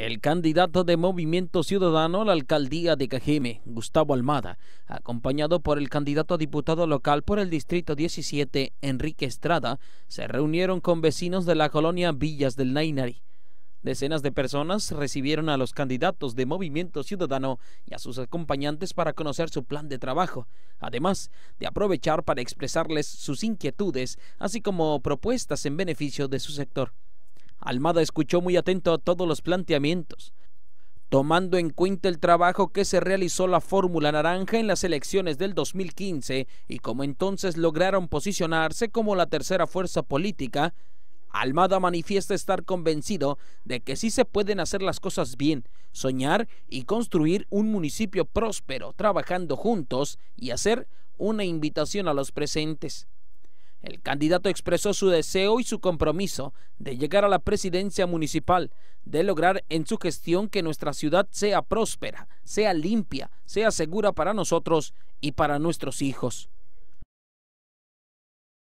El candidato de Movimiento Ciudadano a la alcaldía de Cajeme, Gustavo Almada, acompañado por el candidato a diputado local por el Distrito 17, Enrique Estrada, se reunieron con vecinos de la colonia Villas del Nainari. Decenas de personas recibieron a los candidatos de Movimiento Ciudadano y a sus acompañantes para conocer su plan de trabajo, además de aprovechar para expresarles sus inquietudes, así como propuestas en beneficio de su sector. Almada escuchó muy atento a todos los planteamientos, tomando en cuenta el trabajo que se realizó la Fórmula Naranja en las elecciones del 2015 y como entonces lograron posicionarse como la tercera fuerza política, Almada manifiesta estar convencido de que sí se pueden hacer las cosas bien, soñar y construir un municipio próspero trabajando juntos y hacer una invitación a los presentes. El candidato expresó su deseo y su compromiso de llegar a la presidencia municipal, de lograr en su gestión que nuestra ciudad sea próspera, sea limpia, sea segura para nosotros y para nuestros hijos.